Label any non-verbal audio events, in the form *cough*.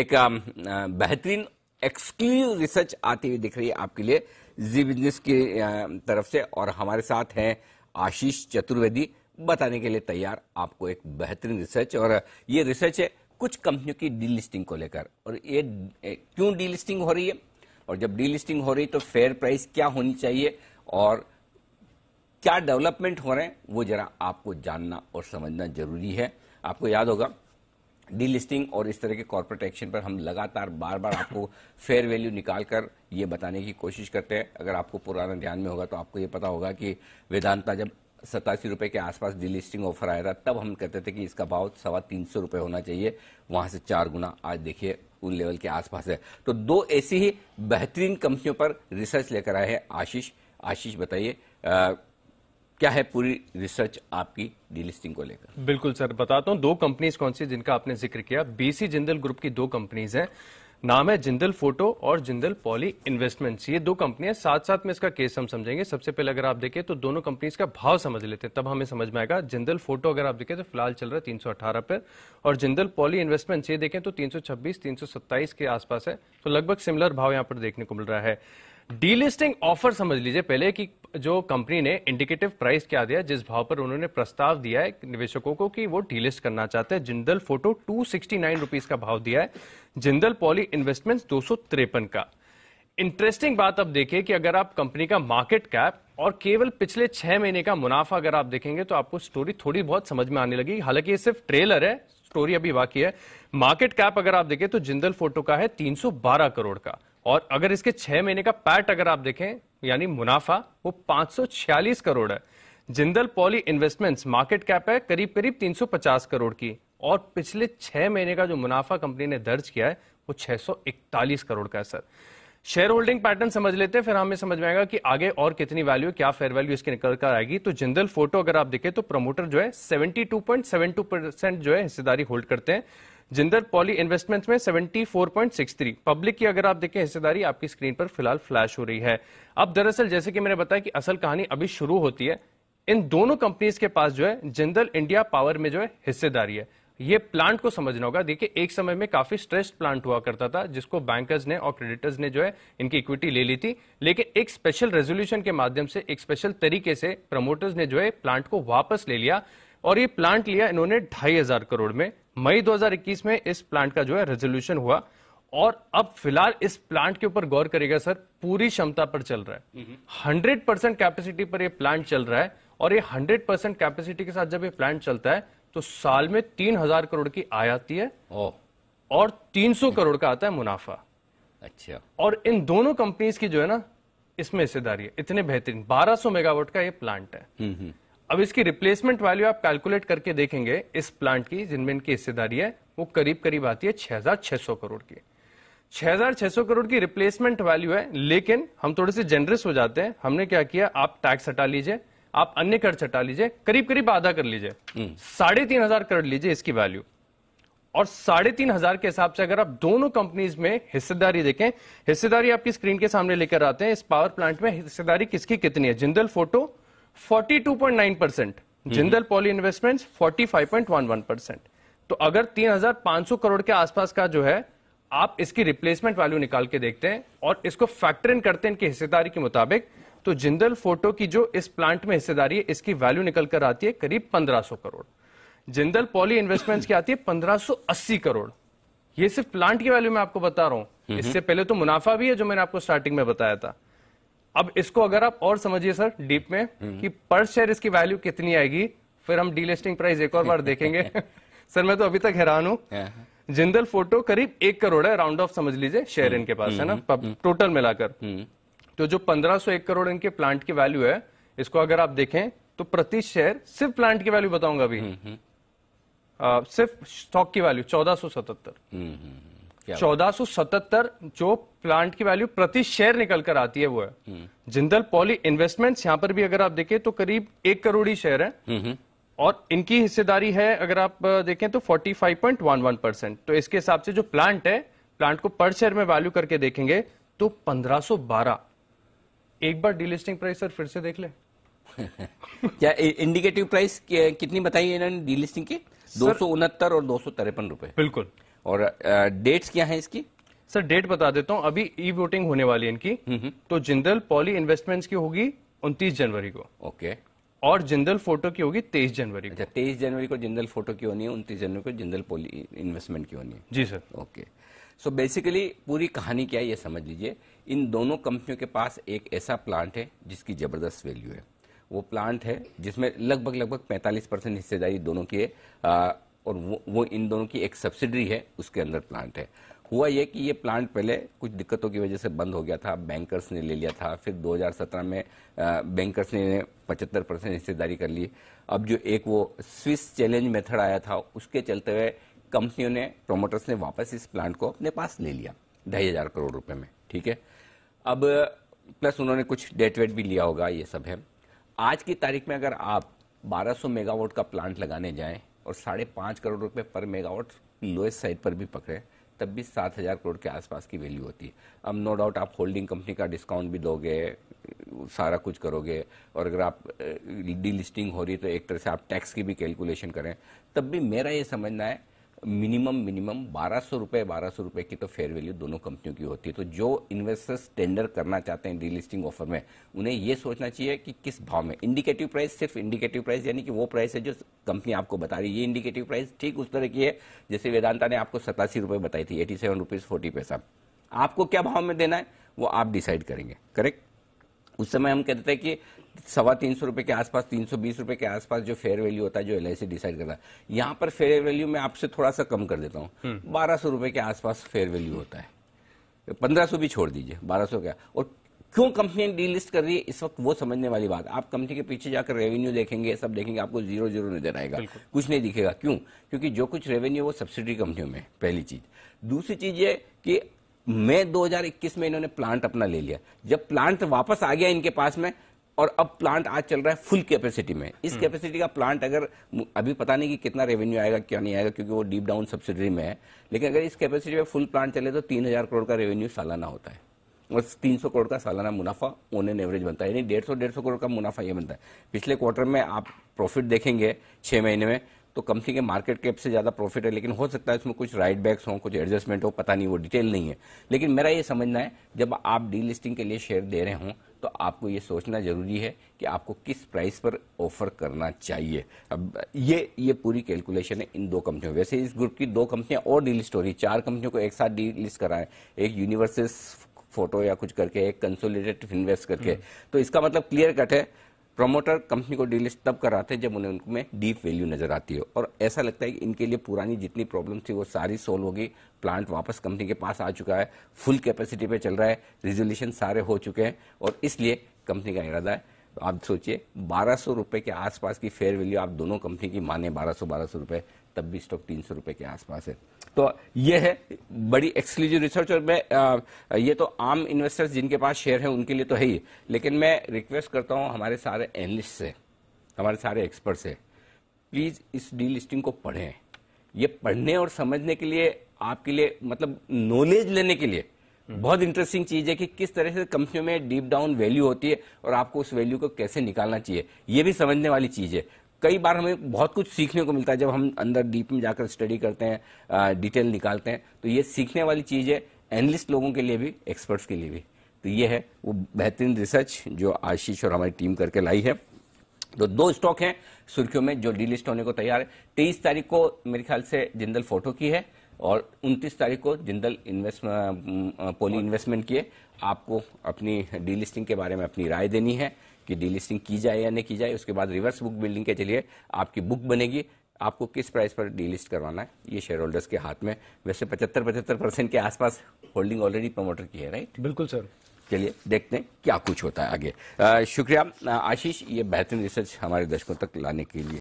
एक बेहतरीन exclusive research आती हुई दिख रही है आपके लिए जी बिजनेस की तरफ से और हमारे साथ हैं आशीष चतुर्वेदी बताने के लिए तैयार आपको एक बेहतरीन रिसर्च और ये रिसर्च है कुछ कंपनियों की डी लिस्टिंग को लेकर और ये क्यों डी हो रही है और जब डी लिस्टिंग हो रही तो फेयर प्राइस क्या होनी चाहिए और क्या डेवलपमेंट हो रहे हैं वो जरा आपको जानना और समझना जरूरी है आपको याद होगा डीलिस्टिंग और इस तरह के कॉर्पोरेट एक्शन पर हम लगातार बार बार आपको फेयर वैल्यू निकाल कर ये बताने की कोशिश करते हैं अगर आपको पुराना ध्यान में होगा तो आपको ये पता होगा कि वेदांता जब सतासी रुपये के आसपास डीलिस्टिंग ऑफर आया था तब हम कहते थे कि इसका भाव सवा तीन सौ रुपये होना चाहिए वहां से चार गुना आज देखिए उन लेवल के आसपास है तो दो ऐसी ही बेहतरीन कंपनियों पर रिसर्च लेकर आए हैं आशीष आशीष बताइए क्या है पूरी रिसर्च आपकी डीलिस्टिंग को लेकर बिल्कुल सर बताता हूँ दो कंपनीज कौन सी जिनका आपने जिक्र किया बीसी जिंदल ग्रुप की दो कंपनीज हैं नाम है जिंदल फोटो और जिंदल पॉली इन्वेस्टमेंट्स ये दो कंपनियां साथ साथ में इसका केस हम समझेंगे सबसे पहले अगर आप देखें तो दोनों कंपनीज का भाव समझ लेते हैं तब हमें समझ में आएगा जिंदल फोटो अगर आप देखें तो फिलहाल चल रहा है 318 पर और जिंदल पॉली इन्वेस्टमेंट्स ये देखें तो 326 327 के आसपास है तो लगभग सिमिलर भाव यहां पर देखने को मिल रहा है डीलिस्टिंग ऑफर समझ लीजिए पहले कि जो कंपनी ने इंडिकेटिव प्राइस क्या दिया जिस भाव पर उन्होंने प्रस्ताव दिया है निवेशकों को कि वो डीलिस्ट करना चाहते हैं जिंदल फोटो टू सिक्सटी का भाव दिया है जिंदल पॉली इन्वेस्टमेंट दो का इंटरेस्टिंग बात अब देखिए कि अगर आप कंपनी का मार्केट कैप और केवल पिछले छह महीने का मुनाफा अगर आप देखेंगे तो आपको स्टोरी थोड़ी बहुत समझ में आने लगी हालांकि ये सिर्फ ट्रेलर है स्टोरी अभी बाकी है मार्केट कैप अगर आप देखें तो जिंदल फोटो का है 312 करोड़ का और अगर इसके छह महीने का पैट अगर आप देखें यानी मुनाफा वो 546 करोड़ है Jindal Poly Investments market cap है करीब करीब 350 करोड़ की और पिछले छह महीने का जो मुनाफा कंपनी ने दर्ज किया है वो 641 करोड़ का है सर शेयर होल्डिंग पैटर्न समझ लेते हैं फिर हमें समझ में आएगा कि आगे और कितनी वैल्यू क्या फेयर वैल्यू इसकी निकल कर आएगी तो जिंदल फोटो अगर आप देखें तो प्रमोटर जो है seventy two point seven two percent जो है हिस्सेदारी होल्ड करते हैं जिंदल पॉली इन्वेस्टमेंट्स में seventy four point six three public की अगर आप देखें हिस्सेदारी आपकी स्क्रीन पर फिलहाल फ्लैश हो रही है अब दरअसल जैसे कि मैंने बताया कि असल कहानी अभी शुरू होती है इन दोनों कंपनीज के पास जो है जिंदल इंडिया पावर में जो है हिस्सेदारी है ये प्लांट को समझना होगा देखिए एक समय में काफी स्ट्रेस्ड प्लांट हुआ करता था जिसको बैंकर्स ने और क्रेडिटर्स ने जो है इनकी इक्विटी ले ली थी लेकिन एक स्पेशल रेजोल्यूशन के माध्यम से एक स्पेशल तरीके से प्रमोटर्स ने जो है प्लांट को वापस ले लिया और ये प्लांट लिया इन्होंने ढाई हजार करोड़ में मई दो में इस प्लांट का जो है रेजोल्यूशन हुआ और अब फिलहाल इस प्लांट के ऊपर गौर करेगा सर पूरी क्षमता पर चल रहा है हंड्रेड परसेंट कैपेसिटी पर यह प्लांट चल रहा है और ये हंड्रेड परसेंट कैपेसिटी के साथ जब ये प्लांट चलता है तो साल में तीन हजार करोड़ की आय आती है और तीन सौ करोड़ का आता है मुनाफा अच्छा और इन दोनों कंपनीज की जो है ना इसमें हिस्सेदारी है इतने बेहतरीन बारह सौ मेगावाट का ये प्लांट है हम्म, हम्म। अब इसकी रिप्लेसमेंट वैल्यू आप कैलकुलेट करके देखेंगे इस प्लांट की जिनमें इनकी हिस्सेदारी है वो करीब करीब आती है छह हजार सौ करोड़ की छह हजार सौ करोड़ की रिप्लेसमेंट वैल्यू है लेकिन हम थोड़े से जेनरस हो जाते हैं हमने क्या किया आप टैक्स हटा लीजिए आप अन्य कर चटा लीजिए करीब करीब आधा कर लीजिए हम्म। साढ़े तीन हजार कर लीजिए इसकी वैल्यू और साढ़े तीन हजार के हिसाब से अगर आप दोनों कंपनीज में हिस्सेदारी देखें हिस्सेदारी आपकी स्क्रीन के सामने लेकर आते हैं इस पावर प्लांट में हिस्सेदारी किसकी कितनी है Jindal Photo 42.9 percent Jindal Poly Investment 45.11 percent तो अगर 3,500 करोड़ के आसपास का जो है आप इसकी रिप्लेसमेंट वैल्यू निकाल के देखते हैं और इसको फैक्टर इन करते हैं इनकी हिस्सेदारी के मुताबिक तो जिंदल फोटो की जो इस प्लांट में हिस्सेदारी है इसकी वैल्यू निकल कर आती है करीब 1500 करोड़ जिंदल पॉली इन्वेस्टमेंट की आती है 1580 करोड़ ये सिर्फ प्लांट की वैल्यू मैं आपको बता रहा हूं इससे पहले तो मुनाफा भी है जो मैंने आपको स्टार्टिंग में बताया था अब इसको अगर आप और समझिए सर डीप में हम्म। कि पर शेयर इसकी वैल्यू कितनी आएगी फिर हम डीलिस्टिंग प्राइस एक और बार *laughs* देखेंगे *laughs* सर मैं तो अभी तक हैरान हूं हाँ, हाँ। जिंदल फोटो करीब एक करोड़ है राउंड ऑफ समझ लीजिए शेयर हम्म, इनके पास है ना टोटल हम्म, मिलाकर तो जो 1501 करोड़ इनके प्लांट की वैल्यू है इसको अगर आप देखें तो प्रति शेयर सिर्फ प्लांट की वैल्यू बताऊंगा अभी हम्म, हम्म। सिर्फ स्टॉक की वैल्यू चौदह सो हम्म, चौदह सो जो प्लांट की वैल्यू प्रति शेयर निकलकर आती है वो है जिंदल पॉली इन्वेस्टमेंट्स यहां पर भी अगर आप देखें तो करीब एक करोड़ ही शेयर है और इनकी हिस्सेदारी है अगर आप देखें तो 45.11 परसेंट तो इसके हिसाब से जो प्लांट है प्लांट को पर शेयर में वैल्यू करके देखेंगे तो 1512 एक बार डीलिस्टिंग प्राइस सर फिर से देख ले *laughs* क्या इंडिकेटिव प्राइस कितनी बताई इन्होंने डीलिस्टिंग की दो सौ उनहत्तर और दो सौ तिरपन रुपए बिल्कुल और डेट्स क्या है इसकी सर डेट बता देता हूँ अभी ई वोटिंग होने वाली है इनकी हम्म, हम्म। तो जिंदल पॉली इन्वेस्टमेंट्स की होगी उनतीस जनवरी को ओके और जिंदल फोटो की होगी तेईस जनवरी को अच्छा तेईस जनवरी को जिंदल फोटो की होनी है उनतीस जनवरी को जिंदल पॉली इन्वेस्टमेंट की होनी है जी sir okay so so basically पूरी कहानी क्या है ये समझ लीजिए इन दोनों कंपनियों के पास एक ऐसा प्लांट है जिसकी ज़बरदस्त वैल्यू है वो प्लांट है जिसमें लगभग लगभग 45 परसेंट हिस्सेदारी दोनों की है और वो, वो इन दोनों की एक सब्सिडरी है उसके अंदर प्लांट है हुआ यह कि ये प्लांट पहले कुछ दिक्कतों की वजह से बंद हो गया था बैंकर्स ने ले लिया था फिर 2017 में बैंकर्स ने पचहत्तर परसेंट हिस्सेदारी कर ली अब जो एक वो स्विस चैलेंज मेथड आया था उसके चलते हुए कंपनियों ने प्रोमोटर्स ने वापस इस प्लांट को अपने पास ले लिया ढाई हजार करोड़ रुपए में ठीक है अब प्लस उन्होंने कुछ डेट वेट भी लिया होगा ये सब है आज की तारीख में अगर आप 1200 मेगावाट का प्लांट लगाने जाएं और साढ़े पाँच करोड़ रुपए पर मेगावाट लोएस्ट साइड पर भी पकड़ें तब भी सात हज़ार करोड़ के आसपास की वैल्यू होती है अब नो डाउट आप होल्डिंग कंपनी का डिस्काउंट भी दोगे सारा कुछ करोगे और अगर आप डीलिस्टिंग हो रही है तो एक तरह से आप टैक्स की भी कैलकुलेशन करें तब भी मेरा ये समझना है मिनिमम मिनिमम बारह सौ रुपए बारह सौ रुपए की तो फेयर वैल्यू दोनों कंपनियों की होती है तो जो इन्वेस्टर्स टेंडर करना चाहते हैं डीलिस्टिंग ऑफर में उन्हें यह सोचना चाहिए कि किस भाव में इंडिकेटिव प्राइस सिर्फ इंडिकेटिव प्राइस यानी कि वो प्राइस है जो कंपनी आपको बता रही है ये इंडिकेटिव प्राइस ठीक उस तरह की है जैसे वेदांता ने आपको सतासी रुपए बताई थी एटी सेवन रुपीज़ फोर्टी पैसा आपको क्या भाव में देना है वो आप डिसाइड करेंगे करेक्ट उस समय हम कहते थे कि सवा तीन सौ रुपए के आसपास तीन सौ बीस रुपए के आसपास जो फेयर वैल्यू होता है जो एल डिसाइड करता है यहाँ पर फेयर वैल्यू मैं आपसे थोड़ा सा कम कर देता हूँ हम्म। बारह सौ रुपए के आसपास फेयर वैल्यू होता है पंद्रह सौ भी छोड़ दीजिए बारह सौ क्या और क्यों कंपनी डीलिस्ट कर रही है इस वक्त वो समझने वाली बात आप कंपनी के पीछे जाकर रेवेन्यू देखेंगे सब देखेंगे आपको जीरो जीरो नजर आएगा कुछ नहीं दिखेगा क्यों क्योंकि जो कुछ रेवेन्यू वो सब्सिडी कंपनियों में पहली चीज दूसरी चीज ये कि मई 2021 में इन्होंने प्लांट अपना ले लिया जब प्लांट वापस आ गया इनके पास में और अब प्लांट आज चल रहा है फुल कैपेसिटी में इस कैपेसिटी हम्म। का प्लांट अगर अभी पता नहीं कि कितना रेवेन्यू आएगा क्या नहीं आएगा क्योंकि वो डीप डाउन सब्सिडरी में है लेकिन अगर इस कैपेसिटी में फुल प्लांट चले तो तीन हजार करोड़ का रेवेन्यू सालाना होता है और तीन सौ करोड़ का सालाना मुनाफा ओन एन एवरेज बनता है यानी डेढ़ सौ डेढ़ सौ करोड़ का मुनाफा ये बनता है पिछले क्वार्टर में आप प्रॉफिट देखेंगे छह महीने में तो कंपनी के मार्केट कैप से ज़्यादा प्रॉफिट है लेकिन हो सकता है इसमें कुछ राइट बैक्स हों कुछ एडजस्टमेंट हो पता नहीं वो डिटेल नहीं है लेकिन मेरा ये समझना है जब आप डी लिस्टिंग के लिए शेयर दे रहे हों तो आपको ये सोचना जरूरी है कि आपको किस प्राइस पर ऑफर करना चाहिए अब ये ये पूरी कैलकुलेशन है इन दो कंपनियों वैसे इस ग्रुप की दो कंपनियां और डील स्टोरी चार कंपनियों को एक साथ डी लिस्ट कराएं एक यूनिवर्सिस फोटो या कुछ करके एक कंसोलिडेटेड इन्वेस्ट करके हम्म। तो इसका मतलब क्लियर कट है प्रमोटर कंपनी को डीलिस्ट तब रहा हैं जब उन्हें उनमें डीप वैल्यू नजर आती है और ऐसा लगता है कि इनके लिए पुरानी जितनी प्रॉब्लम थी वो सारी सोल्व होगी प्लांट वापस कंपनी के पास आ चुका है फुल कैपेसिटी पे चल रहा है रिजोल्यूशन सारे हो चुके हैं और इसलिए कंपनी का इरादा है तो आप सोचिए बारह सौ के आसपास की फेयर वैल्यू आप दोनों कंपनी की माने बारह सौ बारह सौ तब भी स्टॉक तीन सौ के आसपास है तो ये है बड़ी एक्सक्लूसिव रिसर्च और मैं आ, ये तो आम इन्वेस्टर्स जिनके पास शेयर है उनके लिए तो है ही लेकिन मैं रिक्वेस्ट करता हूँ हमारे सारे एनलिस्ट से हमारे सारे एक्सपर्ट से प्लीज़ इस डी लिस्टिंग को पढ़ें ये पढ़ने और समझने के लिए आपके लिए मतलब नॉलेज लेने के लिए बहुत इंटरेस्टिंग चीज है कि किस तरह से कंपनियों में डीप डाउन वैल्यू होती है और आपको उस वैल्यू को कैसे निकालना चाहिए यह भी समझने वाली चीज है कई बार हमें बहुत कुछ सीखने को मिलता है जब हम अंदर डीप में जाकर स्टडी करते हैं डिटेल निकालते हैं तो ये सीखने वाली चीज़ है एनलिस्ट लोगों के लिए भी एक्सपर्ट्स के लिए भी तो ये है वो बेहतरीन रिसर्च जो आशीष और हमारी टीम करके लाई है तो दो स्टॉक हैं सुर्खियों में जो डीलिस्ट होने को तैयार है तेईस तारीख को मेरे ख्याल से जिंदल फोटो की है और उनतीस तारीख को जिंदल इन्वेस्टमेंट पोली इन्वेस्टमेंट की है आपको अपनी डीलिस्टिंग के बारे में अपनी राय देनी है कि डीलिस्टिंग की जाए या नहीं की जाए उसके बाद रिवर्स बुक बिल्डिंग के चलिए आपकी बुक बनेगी आपको किस प्राइस पर डीलिस्ट करवाना है ये शेयर होल्डर्स के हाथ में वैसे पचहत्तर पचहत्तर परसेंट के आसपास होल्डिंग ऑलरेडी प्रमोटर की है राइट बिल्कुल सर चलिए देखते हैं क्या कुछ होता है आगे आ, शुक्रिया आशीष ये बेहतरीन रिसर्च हमारे दर्शकों तक लाने के लिए